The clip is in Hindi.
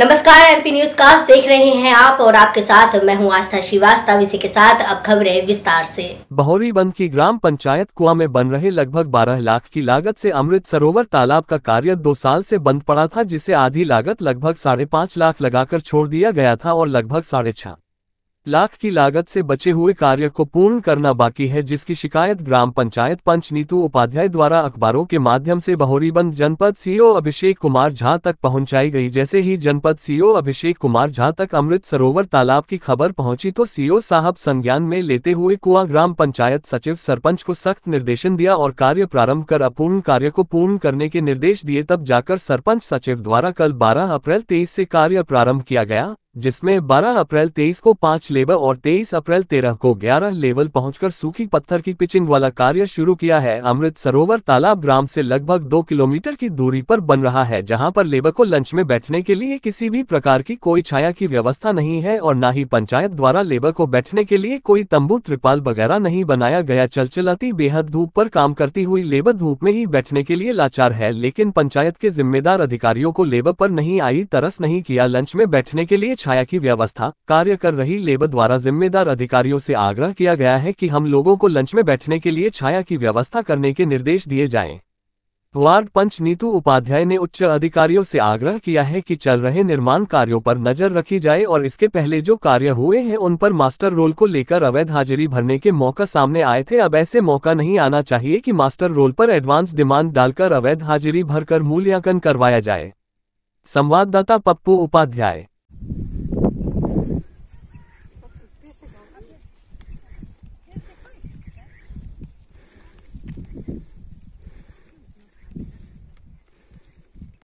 नमस्कार एमपी न्यूज कास्ट देख रहे हैं आप और आपके साथ मैं हूं आस्था श्रीवास्तव इसी के साथ अब खबरें विस्तार से बहोरी बंद की ग्राम पंचायत कुआ में बन रहे लगभग 12 लाख की लागत से अमृत सरोवर तालाब का कार्य दो साल से बंद पड़ा था जिसे आधी लागत लगभग साढ़े पाँच लाख लगाकर छोड़ दिया गया था और लगभग साढ़े लाख की लागत से बचे हुए कार्य को पूर्ण करना बाकी है जिसकी शिकायत ग्राम पंचायत पंच नीतू उपाध्याय द्वारा अखबारों के माध्यम से बहोरीबंद जनपद सीओ अभिषेक कुमार झा तक पहुंचाई गई जैसे ही जनपद सीओ अभिषेक कुमार झा तक अमृत सरोवर तालाब की खबर पहुंची तो सीओ साहब संज्ञान में लेते हुए कुआ ग्राम पंचायत सचिव सरपंच को सख्त निर्देशन दिया और कार्य प्रारंभ कर अपूर्ण कार्य को पूर्ण करने के निर्देश दिए तब जाकर सरपंच सचिव द्वारा कल बारह अप्रैल तेईस से कार्य प्रारंभ किया गया जिसमें 12 अप्रैल 23 को पांच लेबर और 23 अप्रैल 13 को 11 लेवल पहुंचकर सूखी पत्थर की पिचिंग वाला कार्य शुरू किया है अमृत सरोवर तालाब ग्राम से लगभग दो किलोमीटर की दूरी पर बन रहा है जहां पर लेबर को लंच में बैठने के लिए किसी भी प्रकार की कोई छाया की व्यवस्था नहीं है और न ही पंचायत द्वारा लेबर को बैठने के लिए कोई तम्बू त्रिपाल वगैरह नहीं बनाया गया चलचलाती बेहद धूप पर काम करती हुई लेबर धूप में ही बैठने के लिए लाचार है लेकिन पंचायत के जिम्मेदार अधिकारियों को लेबर पर नहीं आई तरस नहीं किया लंच में बैठने के लिए छाया की व्यवस्था कार्य कर रही लेबर द्वारा जिम्मेदार अधिकारियों से आग्रह किया गया है कि हम लोगों को लंच में बैठने के लिए छाया की व्यवस्था करने के निर्देश दिए जाएं। वार्ड पंच नीतू उपाध्याय ने उच्च अधिकारियों से आग्रह किया है कि चल रहे निर्माण कार्यों पर नजर रखी जाए और इसके पहले जो कार्य हुए हैं उन पर मास्टर रोल को लेकर अवैध हाजिरी भरने के मौका सामने आए थे अब ऐसे मौका नहीं आना चाहिए कि मास्टर रोल पर एडवांस डिमांड डालकर अवैध हाजिरी भरकर मूल्यांकन करवाया जाए संवाददाता पप्पू उपाध्याय